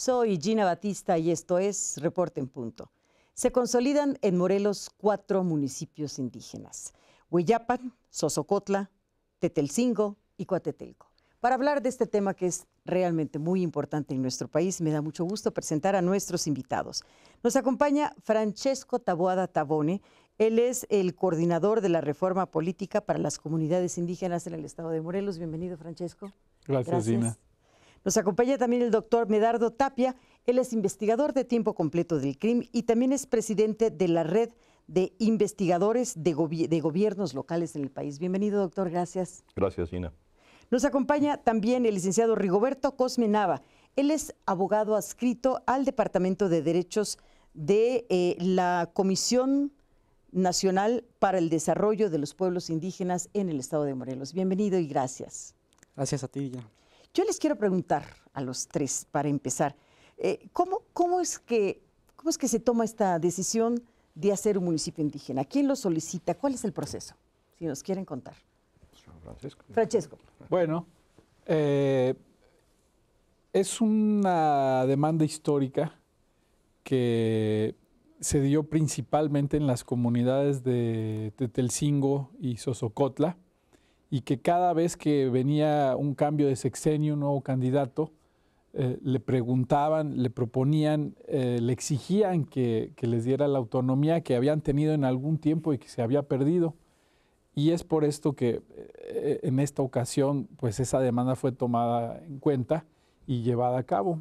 Soy Gina Batista y esto es Reporte en Punto. Se consolidan en Morelos cuatro municipios indígenas, Huillapan, Sosocotla, Tetelcingo y Coatetelco. Para hablar de este tema que es realmente muy importante en nuestro país, me da mucho gusto presentar a nuestros invitados. Nos acompaña Francesco Taboada Tabone. Él es el coordinador de la reforma política para las comunidades indígenas en el estado de Morelos. Bienvenido, Francesco. Gracias. Gina. Nos acompaña también el doctor Medardo Tapia. Él es investigador de tiempo completo del crimen y también es presidente de la red de investigadores de, gobiernos locales en el país. Bienvenido, doctor. Gracias. Gracias, Ina. Nos acompaña también el licenciado Rigoberto Cosme Nava. Él es abogado adscrito al Departamento de Derechos de eh, la Comisión Nacional para el Desarrollo de los Pueblos Indígenas en el Estado de Morelos. Bienvenido y gracias. Gracias a ti, ya. Yo les quiero preguntar a los tres, para empezar, eh, ¿cómo, es que, ¿cómo es que se toma esta decisión de hacer un municipio indígena? ¿Quién lo solicita? ¿Cuál es el proceso? Si nos quieren contar. Francesco. Bueno, eh, es una demanda histórica que se dio principalmente en las comunidades de Tetelcingo y Sosocotla, y que cada vez que venía un cambio de sexenio, un nuevo candidato, eh, le preguntaban, le proponían, eh, le exigían que, les diera la autonomía que habían tenido en algún tiempo y que se había perdido. Y es por esto que eh, en esta ocasión, pues esa demanda fue tomada en cuenta y llevada a cabo.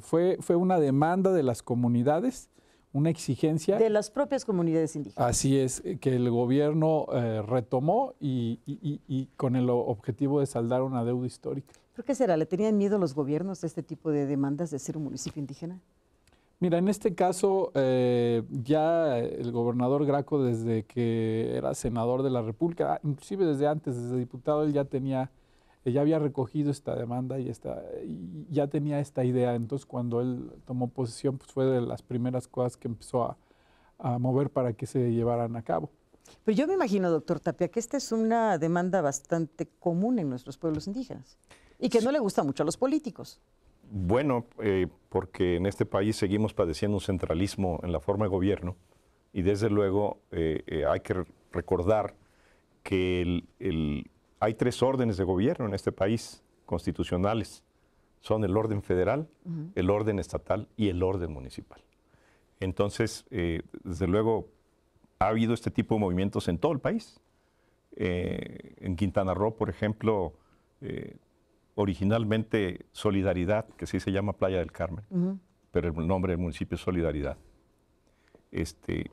fue una demanda de las comunidades una exigencia. De las propias comunidades indígenas. Así es, eh, que el gobierno eh, retomó y, con el objetivo de saldar una deuda histórica. ¿Pero qué será? ¿Le tenían miedo los gobiernos a este tipo de demandas de ser un municipio indígena? Mira, en este caso eh, ya el gobernador Graco desde que era senador de la República, ah, inclusive desde antes, desde diputado, él ya tenía ya había recogido esta demanda y, ya tenía esta idea. Entonces cuando él tomó posesión, pues fue de las primeras cosas que empezó a, mover para que se llevaran a cabo. Pero yo me imagino, doctor Tapia, que esta es una demanda bastante común en nuestros pueblos indígenas y que no le gusta mucho a los políticos. Bueno, eh, porque en este país seguimos padeciendo un centralismo en la forma de gobierno y desde luego eh, eh, hay que recordar que el, hay tres órdenes de gobierno en este país constitucionales. Son el orden federal, el orden estatal y el orden municipal. Entonces, eh, desde luego, ha habido este tipo de movimientos en todo el país. Eh, en Quintana Roo, por ejemplo, eh, originalmente Solidaridad, que sí se llama Playa del Carmen, pero el nombre del municipio es Solidaridad, este,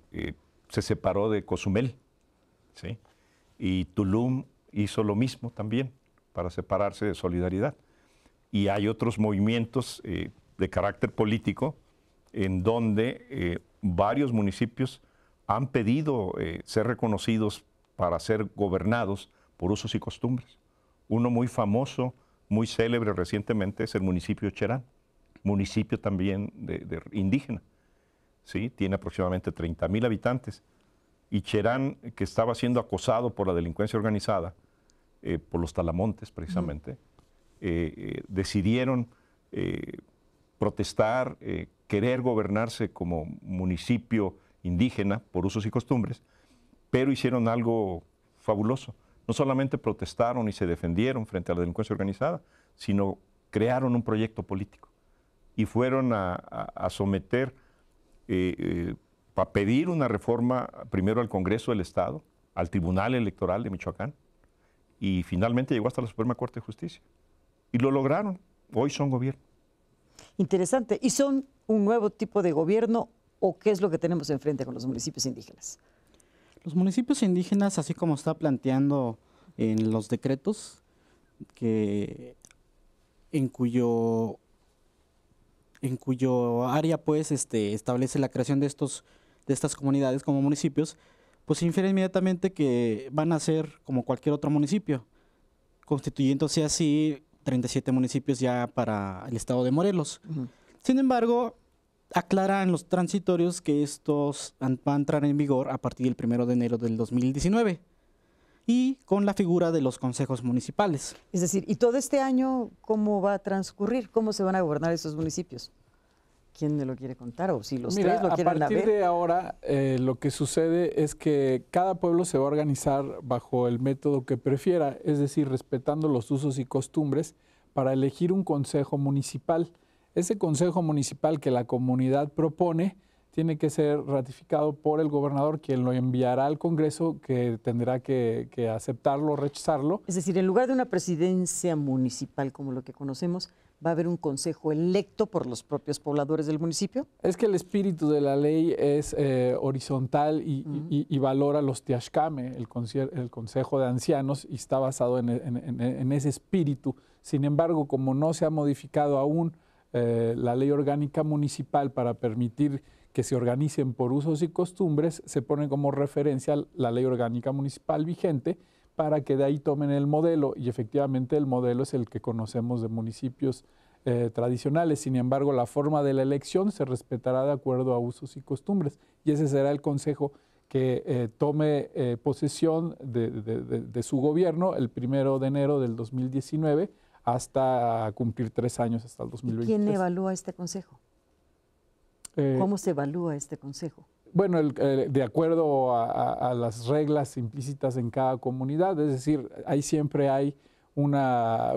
se separó de Cozumel. ¿sí? Y Tulum hizo lo mismo también para separarse de Solidaridad. Y hay otros movimientos eh, de carácter político en donde eh, varios municipios han pedido eh, ser reconocidos para ser gobernados por usos y costumbres. Uno muy famoso, muy célebre recientemente es el municipio de Cherán, municipio también de, indígena. ¿sí? Tiene aproximadamente 30 mil habitantes. Y Cherán, que estaba siendo acosado por la delincuencia organizada, eh, por los talamontes precisamente, eh, eh, decidieron protestar, querer gobernarse como municipio indígena por usos y costumbres, pero hicieron algo fabuloso. No solamente protestaron y se defendieron frente a la delincuencia organizada, sino crearon un proyecto político y fueron a, someter, a pedir una reforma primero al Congreso del Estado, al Tribunal Electoral de Michoacán, y finalmente llegó hasta la Suprema Corte de Justicia. Y lo lograron. Hoy son gobierno. Interesante. ¿Y son un nuevo tipo de gobierno o qué es lo que tenemos enfrente con los municipios indígenas? Los municipios indígenas, así como está planteando en los decretos, que en cuyo en cuyo área pues este, establece la creación de estos de estas comunidades como municipios, pues se infiere inmediatamente que van a ser como cualquier otro municipio, constituyéndose así 37 municipios ya para el estado de Morelos. Sin embargo, aclaran los transitorios que estos van a entrar en vigor a partir del 1 de enero del 2019 y con la figura de los consejos municipales. Es decir, ¿y todo este año cómo va a transcurrir? ¿Cómo se van a gobernar esos municipios? ¿Quién me lo quiere contar? O si los lo quieren ver. A partir de ahora, eh, lo que sucede es que cada pueblo se va a organizar bajo el método que prefiera, es decir, respetando los usos y costumbres para elegir un consejo municipal. Ese consejo municipal que la comunidad propone tiene que ser ratificado por el gobernador, quien lo enviará al Congreso, que tendrá que, que aceptarlo o rechazarlo. Es decir, en lugar de una presidencia municipal como lo que conocemos, ¿Va a haber un consejo electo por los propios pobladores del municipio? Es que el espíritu de la ley es eh, horizontal y, valora los tiashkame, el, Consejo de Ancianos, y está basado en, ese espíritu. Sin embargo, como no se ha modificado aún eh, la ley orgánica municipal para permitir que se organicen por usos y costumbres, se pone como referencia la ley orgánica municipal vigente para que de ahí tomen el modelo y efectivamente el modelo es el que conocemos de municipios eh, tradicionales. Sin embargo, la forma de la elección se respetará de acuerdo a usos y costumbres y ese será el consejo que eh, tome eh, posesión de, su gobierno el primero de enero del 2019 hasta cumplir tres años, hasta el 2020. ¿Quién evalúa este consejo? ¿Cómo se evalúa este consejo? Bueno, eh, de acuerdo a, las reglas implícitas en cada comunidad, es decir, ahí siempre hay un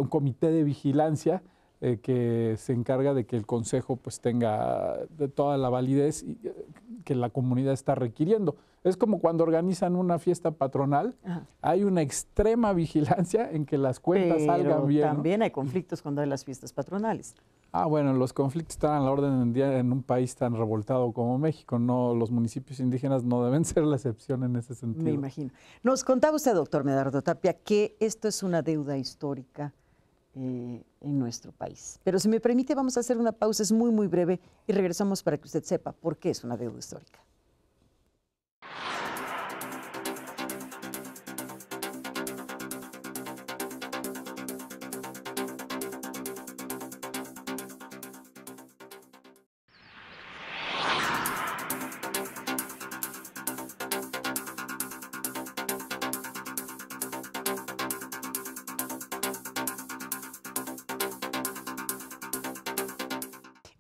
comité de vigilancia eh, que se encarga de que el consejo pues tenga toda la validez eh, que la comunidad está requiriendo. Es como cuando organizan una fiesta patronal, hay una extrema vigilancia en que las cuentas salgan bien. También hay conflictos cuando hay las fiestas patronales. Ah, bueno, los conflictos están a la orden del día en un país tan revoltado como México. No, los municipios indígenas no deben ser la excepción en ese sentido. Me imagino. Nos contaba usted, doctor Medardo Tapia, que esto es una deuda histórica eh, en nuestro país. Pero si me permite, vamos a hacer una pausa, es muy, muy breve, y regresamos para que usted sepa por qué es una deuda histórica.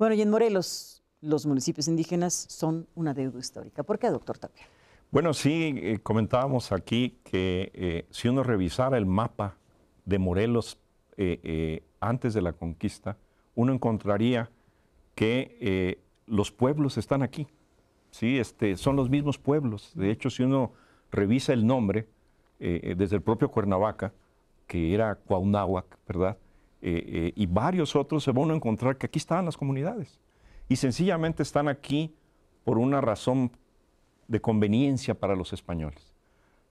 Bueno, y en Morelos, los municipios indígenas son una deuda histórica. ¿Por qué, doctor Tapia? Bueno, sí, eh, comentábamos aquí que eh, si uno revisara el mapa de Morelos eh, antes de la conquista, uno encontraría que los pueblos están aquí. Sí, este, son los mismos pueblos. De hecho, si uno revisa el nombre, desde el propio Cuernavaca, que era Cuauhnáhuac, ¿verdad? Eh, eh, y varios otros, se van a encontrar que aquí están las comunidades. Y sencillamente están aquí por una razón de conveniencia para los españoles.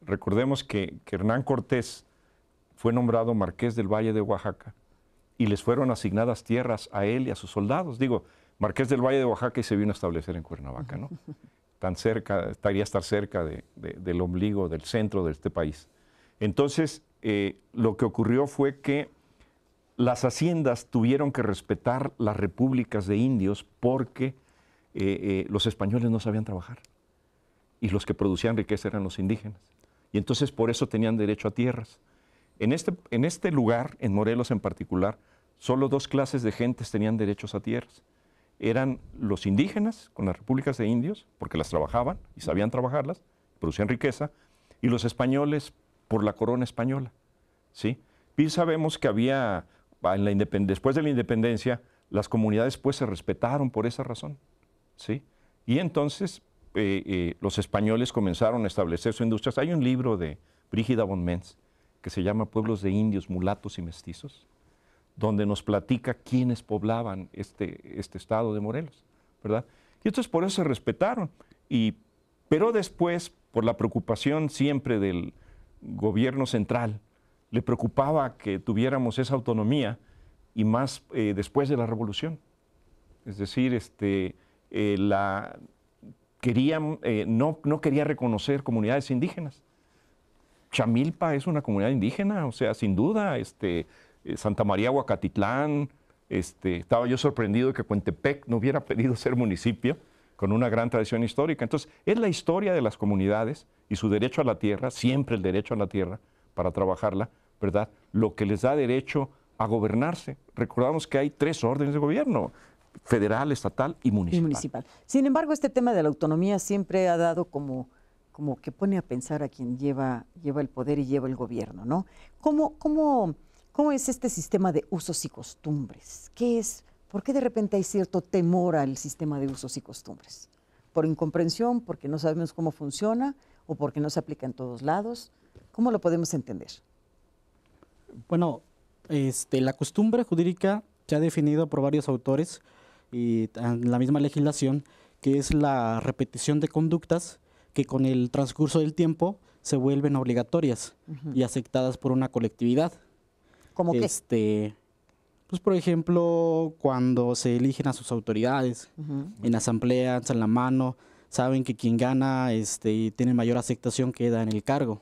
Recordemos que, Hernán Cortés fue nombrado marqués del Valle de Oaxaca y les fueron asignadas tierras a él y a sus soldados. Digo, marqués del Valle de Oaxaca y se vino a establecer en Cuernavaca, ¿no? Tan cerca, estaría estar cerca del ombligo, del centro de este país. Entonces, eh, lo que ocurrió fue que las haciendas tuvieron que respetar las repúblicas de indios porque eh, eh, los españoles no sabían trabajar y los que producían riqueza eran los indígenas. Y entonces por eso tenían derecho a tierras. En este, en este lugar, en Morelos en particular, solo dos clases de gentes tenían derechos a tierras. Eran los indígenas con las repúblicas de indios, porque las trabajaban y sabían trabajarlas, producían riqueza, y los españoles por la corona española. ¿sí? Y sabemos que había después de la independencia, las comunidades pues se respetaron por esa razón. ¿sí? Y entonces eh, eh, los españoles comenzaron a establecer su industrias. Hay un libro de Brígida von Menz que se llama Pueblos de Indios, Mulatos y Mestizos, donde nos platica quiénes poblaban este, este estado de Morelos. ¿verdad? Y entonces por eso se respetaron. Y, pero después, por la preocupación siempre del gobierno central, le preocupaba que tuviéramos esa autonomía y más eh, después de la revolución. Es decir, este, eh, la, querían, eh, no, no quería reconocer comunidades indígenas. Chamilpa es una comunidad indígena, o sea, sin duda, este, Santa María Huacatitlán, este, estaba yo sorprendido de que Cuentepec no hubiera pedido ser municipio con una gran tradición histórica. Entonces, es la historia de las comunidades y su derecho a la tierra, siempre el derecho a la tierra para trabajarla, ¿verdad? Lo que les da derecho a gobernarse. Recordamos que hay tres órdenes de gobierno, federal, estatal y municipal. Sin embargo, este tema de la autonomía siempre ha dado como, como que pone a pensar a quien lleva, lleva el poder y lleva el gobierno, ¿no? ¿Cómo, cómo, cómo es este sistema de usos y costumbres? ¿Qué es? ¿Por qué de repente hay cierto temor al sistema de usos y costumbres? ¿Por incomprensión? ¿Porque no sabemos cómo funciona? ¿O porque no se aplica en todos lados? ¿Cómo lo podemos entender? bueno, este, la costumbre jurídica se ha definido por varios autores y la misma legislación, que es la repetición de conductas que con el transcurso del tiempo se vuelven obligatorias y aceptadas por una colectividad. ¿Cómo este, Pues por ejemplo, cuando se eligen a sus autoridades, en asamblea, en la mano, saben que quien gana este, tiene mayor aceptación queda en el cargo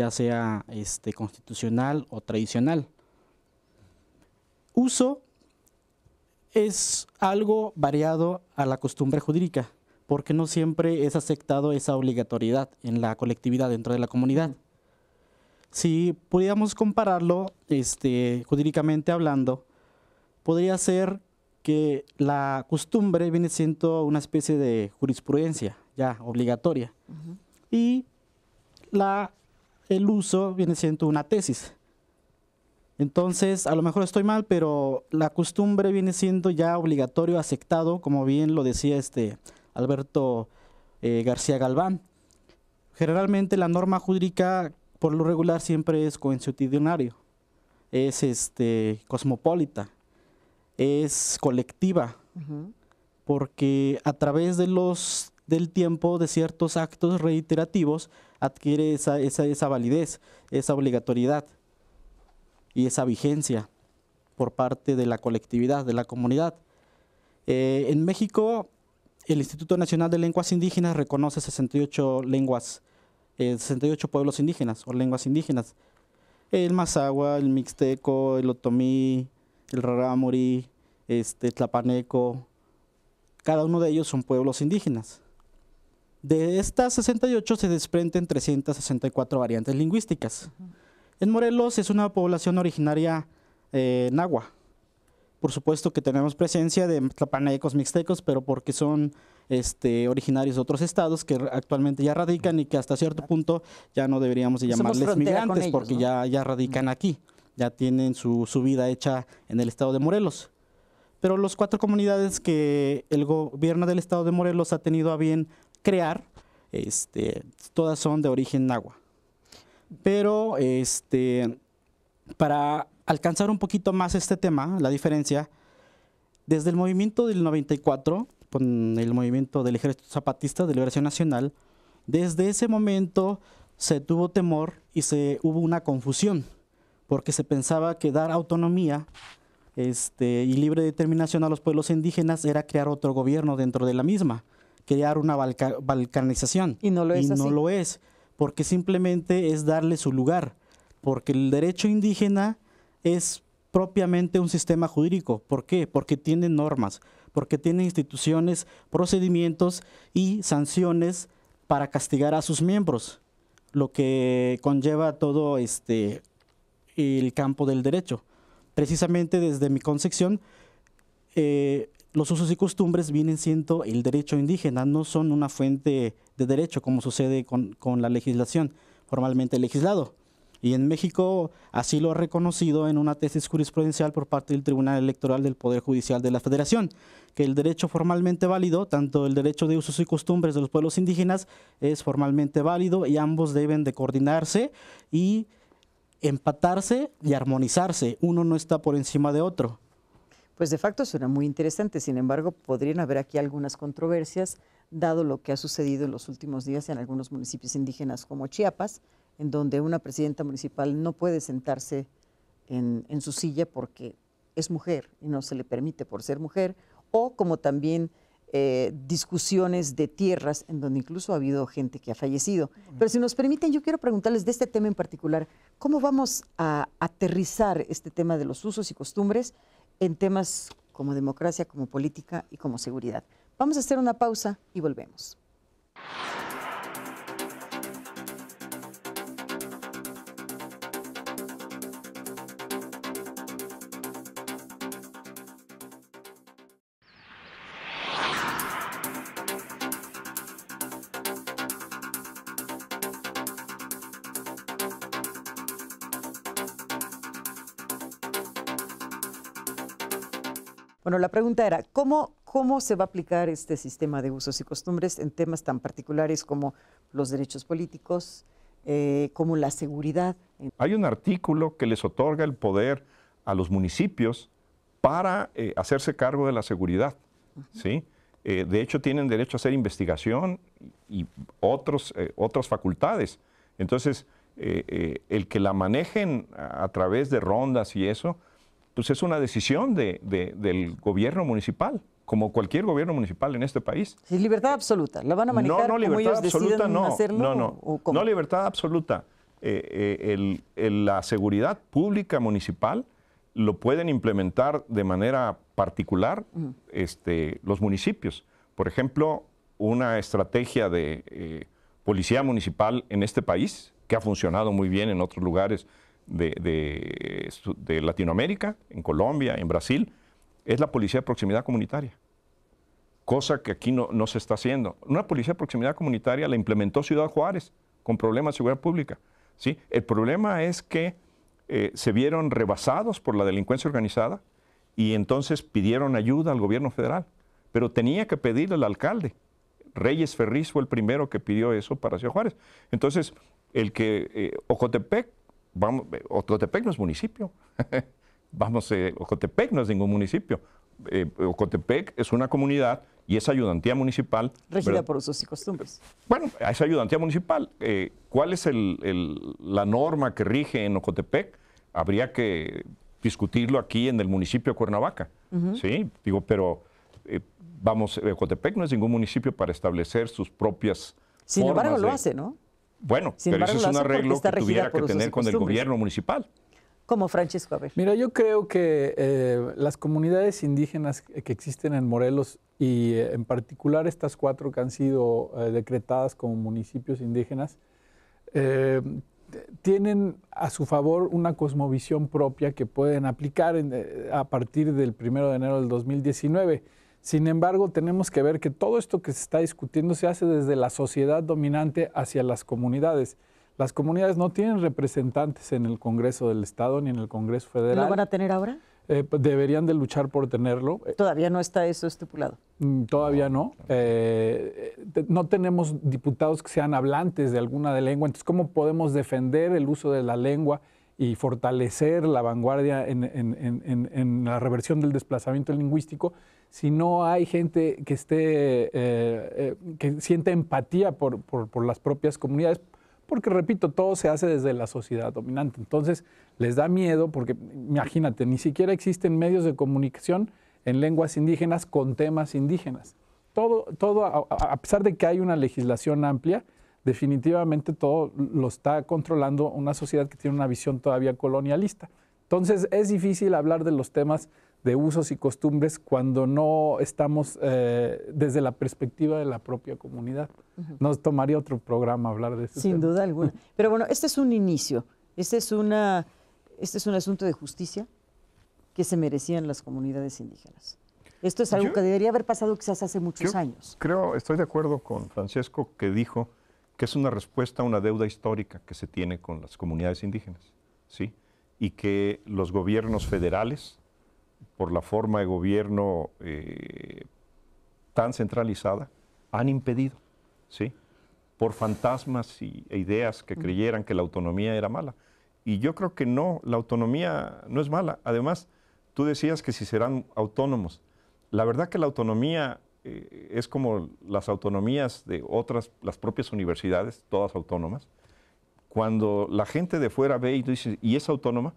ya sea este, constitucional o tradicional. Uso es algo variado a la costumbre jurídica, porque no siempre es aceptado esa obligatoriedad en la colectividad, dentro de la comunidad. Si pudiéramos compararlo este, jurídicamente hablando, podría ser que la costumbre viene siendo una especie de jurisprudencia ya obligatoria. Y la el uso viene siendo una tesis. Entonces, a lo mejor estoy mal, pero la costumbre viene siendo ya obligatorio, aceptado, como bien lo decía este Alberto eh, García Galván. Generalmente la norma jurídica, por lo regular, siempre es coincidionario, es este, cosmopolita, es colectiva, porque a través de los del tiempo de ciertos actos reiterativos adquiere esa, validez, esa obligatoriedad y esa vigencia por parte de la colectividad, de la comunidad. Eh, en México, el Instituto Nacional de Lenguas Indígenas reconoce 68 lenguas, 68 eh, pueblos indígenas o lenguas indígenas. El Mazagua, el Mixteco, el Otomí, el Rarámuri, este, Tlapaneco, cada uno de ellos son pueblos indígenas. De estas 68 se desprenden 364 variantes lingüísticas. En Morelos es una población originaria eh, nahua. Por supuesto que tenemos presencia de tlapanecos, mixtecos, pero porque son este, originarios de otros estados que actualmente ya radican y que hasta cierto punto ya no deberíamos llamarles migrantes porque ya, radican aquí, ya tienen su, su vida hecha en el estado de Morelos pero las cuatro comunidades que el gobierno del estado de Morelos ha tenido a bien crear, este, todas son de origen agua, Pero este, para alcanzar un poquito más este tema, la diferencia, desde el movimiento del 94, con el movimiento del Ejército Zapatista de Liberación Nacional, desde ese momento se tuvo temor y se hubo una confusión, porque se pensaba que dar autonomía este, y libre determinación a los pueblos indígenas era crear otro gobierno dentro de la misma crear una balcanización. Y no lo es. Y no lo es, porque simplemente es darle su lugar, porque el derecho indígena es propiamente un sistema jurídico. ¿Por qué? Porque tiene normas, porque tiene instituciones, procedimientos y sanciones para castigar a sus miembros, lo que conlleva todo este el campo del derecho. Precisamente desde mi concepción, eh, los usos y costumbres vienen siendo el derecho indígena, no son una fuente de derecho como sucede con, con la legislación formalmente legislado. Y en México así lo ha reconocido en una tesis jurisprudencial por parte del Tribunal Electoral del Poder Judicial de la Federación, que el derecho formalmente válido, tanto el derecho de usos y costumbres de los pueblos indígenas, es formalmente válido y ambos deben de coordinarse y empatarse y armonizarse. Uno no está por encima de otro. Pues de facto suena muy interesante, sin embargo, podrían haber aquí algunas controversias, dado lo que ha sucedido en los últimos días en algunos municipios indígenas como Chiapas, en donde una presidenta municipal no puede sentarse en, su silla porque es mujer y no se le permite por ser mujer, o como también eh, discusiones de tierras en donde incluso ha habido gente que ha fallecido. Pero si nos permiten, yo quiero preguntarles de este tema en particular, ¿cómo vamos a aterrizar este tema de los usos y costumbres en temas como democracia, como política y como seguridad. Vamos a hacer una pausa y volvemos. Bueno, la pregunta era, ¿cómo, se va a aplicar este sistema de usos y costumbres en temas tan particulares como los derechos políticos, eh, como la seguridad? Hay un artículo que les otorga el poder a los municipios para eh, hacerse cargo de la seguridad, ¿sí? Eh, de hecho, tienen derecho a hacer investigación y otros, otras facultades. Entonces, el que la manejen a través de rondas y eso, entonces, pues, es una decisión del gobierno municipal como cualquier gobierno municipal en este país. Sí, libertad absoluta. ¿La van a manejar no, no, libertad como ellos absoluta, no, hacerlo? No, no, no libertad absoluta. Eh, eh, la seguridad pública municipal lo pueden implementar de manera particular este, los municipios. Por ejemplo, una estrategia de eh, policía municipal en este país, que ha funcionado muy bien en otros lugares de, de, Latinoamérica, en Colombia, en Brasil, es la policía de proximidad comunitaria. Cosa que aquí no, no se está haciendo. Una policía de proximidad comunitaria la implementó Ciudad Juárez con problemas de seguridad pública. ¿sí? El problema es que eh, se vieron rebasados por la delincuencia organizada y entonces pidieron ayuda al gobierno federal. Pero tenía que pedirle al alcalde. Reyes Ferriz fue el primero que pidió eso para Ciudad Juárez. Entonces, el que eh, vamos, eh, Ocotepec no es municipio. vamos, eh, Ocotepec no es ningún municipio. Eh, Ocotepec es una comunidad y es ayudantía municipal. Regida por usos y costumbres. Bueno, es ayudantía municipal. ¿Cuál es la norma que rige en Ocotepec? Habría que discutirlo aquí en el municipio de Cuernavaca. Sí, digo, pero vamos, Ocotepec no es ningún municipio para establecer sus propias. Sin embargo, lo hace, ¿no? Bueno, pero eso es un arreglo que tuviera que tener con el gobierno municipal. Como Francisco, Mira, yo creo que eh, las comunidades indígenas que existen en Morelos y eh, en particular estas cuatro que han sido eh, decretadas como municipios indígenas, tienen a su favor una cosmovisión propia que pueden aplicar a partir del 1 de enero del 2019. Sin embargo, tenemos que ver que todo esto que se está discutiendo se hace desde la sociedad dominante hacia las comunidades. Las comunidades no tienen representantes en el Congreso del Estado ni en el Congreso Federal. ¿Lo van a tener ahora? Eh, pues, deberían de luchar por tenerlo. Eh, todavía no está eso estipulado. Mm, todavía no. Eh, no tenemos diputados que sean hablantes de alguna de lengua. Entonces, ¿cómo podemos defender el uso de la lengua? y fortalecer la vanguardia en, la reversión del desplazamiento lingüístico, si no hay gente que esté, eh, eh, que sienta empatía por, las propias comunidades, porque repito, todo se hace desde la sociedad dominante. Entonces, les da miedo, porque imagínate, ni siquiera existen medios de comunicación en lenguas indígenas con temas indígenas. Todo, a pesar de que hay una legislación amplia, definitivamente todo lo está controlando una sociedad que tiene una visión todavía colonialista. Entonces es difícil hablar de los temas de usos y costumbres cuando no estamos eh, desde la perspectiva de la propia comunidad. Nos tomaría otro programa hablar de eso. Sin duda alguna. Pero bueno, este es un inicio, este es, este es un asunto de justicia que se merecían las comunidades indígenas. Esto es algo que debería haber pasado quizás hace muchos años. Creo, estoy de acuerdo con Francisco que dijo que es una respuesta a una deuda histórica que se tiene con las comunidades indígenas, ¿sí? Y que los gobiernos federales, por la forma de gobierno eh, tan centralizada, han impedido, ¿sí? Por fantasmas y, e ideas que creyeran que la autonomía era mala. Y yo creo que no, la autonomía no es mala. Además, tú decías que si serán autónomos. La verdad que la autonomía eh, es como las autonomías de otras, las propias universidades, todas autónomas. Cuando la gente de fuera ve y dice, y es autónoma,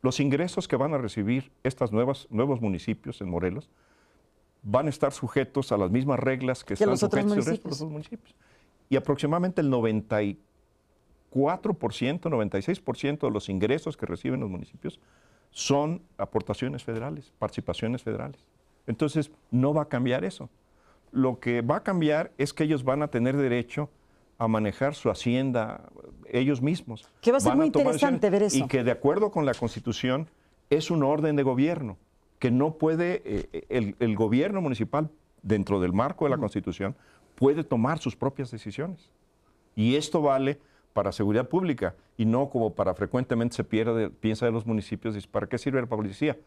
los ingresos que van a recibir estos nuevos municipios en Morelos van a estar sujetos a las mismas reglas que, están los otros municipios. municipios. Y aproximadamente el 94%, 96% de los ingresos que reciben los municipios son aportaciones federales, participaciones federales. Entonces, no va a cambiar eso. Lo que va a cambiar es que ellos van a tener derecho a manejar su hacienda eh, ellos mismos. Que va a ser muy interesante ver eso. Y que de acuerdo con la Constitución es un orden de gobierno, que no puede, eh, el, gobierno municipal, dentro del marco de la Constitución, puede tomar sus propias decisiones. Y esto vale para seguridad pública y no como para frecuentemente se pierde, piensa de los municipios, ¿para qué sirve la policía?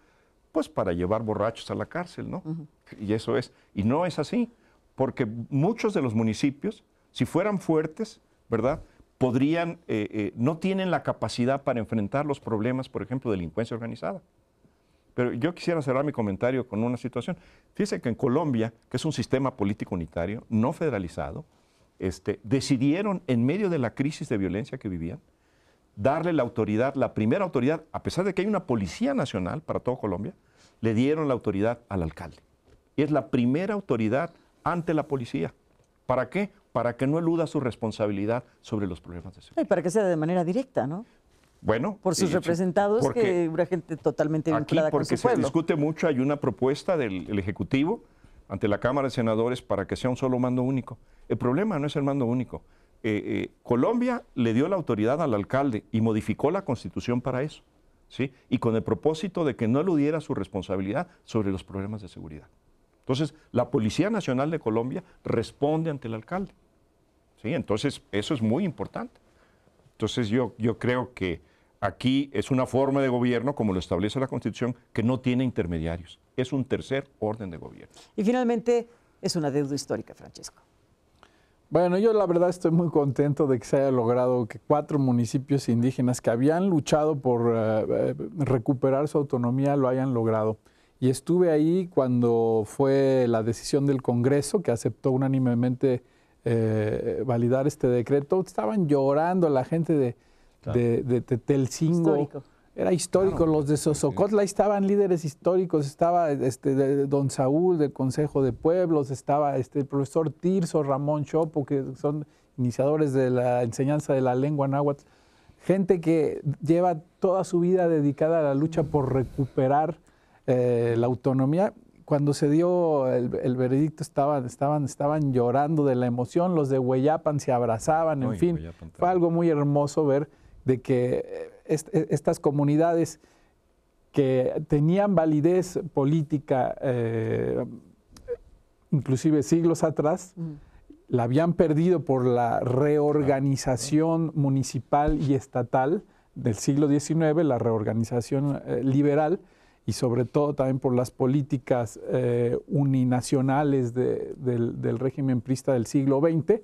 pues para llevar borrachos a la cárcel, ¿no? Y eso es. Y no es así, porque muchos de los municipios, si fueran fuertes, ¿verdad? Podrían, eh, eh, no tienen la capacidad para enfrentar los problemas, por ejemplo, de delincuencia organizada. Pero yo quisiera cerrar mi comentario con una situación. Fíjense que en Colombia, que es un sistema político unitario, no federalizado, este, decidieron en medio de la crisis de violencia que vivían, darle la autoridad, la primera autoridad, a pesar de que hay una policía nacional para todo Colombia, le dieron la autoridad al alcalde. Y Es la primera autoridad ante la policía. ¿Para qué? Para que no eluda su responsabilidad sobre los problemas de seguridad. Y para que sea de manera directa, ¿no? Bueno, por sus eh, representados, que una gente totalmente vinculada porque con su pueblo. se discute mucho, hay una propuesta del Ejecutivo ante la Cámara de Senadores para que sea un solo mando único. El problema no es el mando único, eh, eh, Colombia le dio la autoridad al alcalde y modificó la constitución para eso, ¿sí? y con el propósito de que no eludiera su responsabilidad sobre los problemas de seguridad. Entonces, la Policía Nacional de Colombia responde ante el alcalde. ¿sí? Entonces, eso es muy importante. Entonces, yo, yo creo que aquí es una forma de gobierno, como lo establece la Constitución, que no tiene intermediarios. Es un tercer orden de gobierno. Y finalmente, es una deuda histórica, Francesco. Bueno, yo la verdad estoy muy contento de que se haya logrado que cuatro municipios indígenas que habían luchado por eh, eh, recuperar su autonomía lo hayan logrado. Y estuve ahí cuando fue la decisión del Congreso que aceptó unánimemente eh, validar este decreto. Estaban llorando la gente de, era histórico, los de Sosocotla estaban líderes históricos, estaba este, don Saúl del Consejo de Pueblos, estaba este, el profesor Tirso, Ramón Chopo, que son iniciadores de la enseñanza de la lengua náhuatl, gente que lleva toda su vida dedicada a la lucha por recuperar eh, la autonomía. Cuando se dio el, veredicto estaban, estaban, estaban, llorando de la emoción, los de Hueyapan se abrazaban, en fin, fue algo muy hermoso ver de que eh, e-, estas comunidades que tenían validez política eh, inclusive siglos atrás, mm. la habían perdido por la reorganización municipal y estatal del siglo XIX, la reorganización eh, liberal, y sobre todo también por las políticas eh, uninacionales del, régimen prista del siglo XX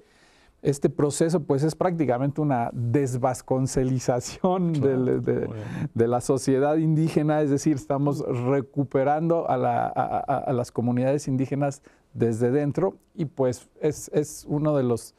este proceso pues es prácticamente una desvasconcelización de, la sociedad indígena, es decir, estamos recuperando a, las comunidades indígenas desde dentro y pues es, es, uno de los,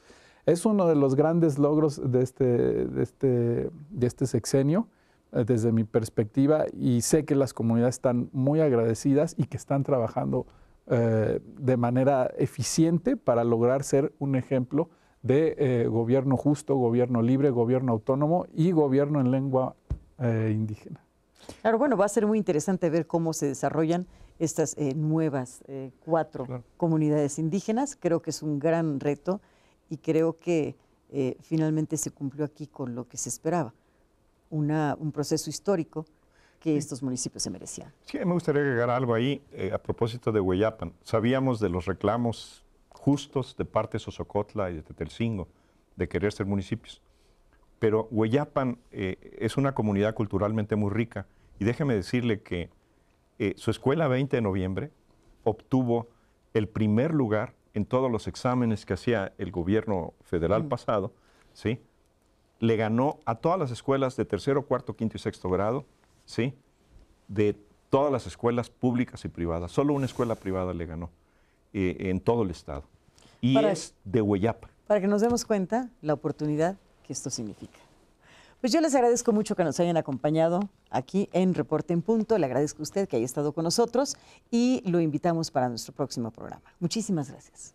grandes logros de este, este, este sexenio eh, desde mi perspectiva y sé que las comunidades están muy agradecidas y que están trabajando eh, de manera eficiente para lograr ser un ejemplo de eh, gobierno justo, gobierno libre, gobierno autónomo y gobierno en lengua eh, indígena. Claro, bueno, va a ser muy interesante ver cómo se desarrollan estas eh, nuevas cuatro comunidades indígenas. Creo que es un gran reto y creo que finalmente se cumplió aquí con lo que se esperaba, Una, un proceso histórico que estos municipios se merecían. Sí, me gustaría agregar algo ahí a propósito de Hueyapan. Sabíamos de los reclamos justos de parte de Sosocotla y de Tetelcingo de querer ser municipios. Pero Hueyapan eh, es una comunidad culturalmente muy rica y déjeme decirle que eh, su escuela 20 de noviembre obtuvo el primer lugar en todos los exámenes que hacía el gobierno federal mm. pasado, ¿sí? Le ganó a todas las escuelas de tercero, cuarto, quinto y sexto grado, ¿sí? De todas las escuelas públicas y privadas. Solo una escuela privada le ganó. Eh, en todo el estado. Y es de Hueyapa. Para que nos demos cuenta la oportunidad que esto significa. Pues yo les agradezco mucho que nos hayan acompañado aquí en Reporte en Punto. Le agradezco a usted que haya estado con nosotros y lo invitamos para nuestro próximo programa. Muchísimas gracias.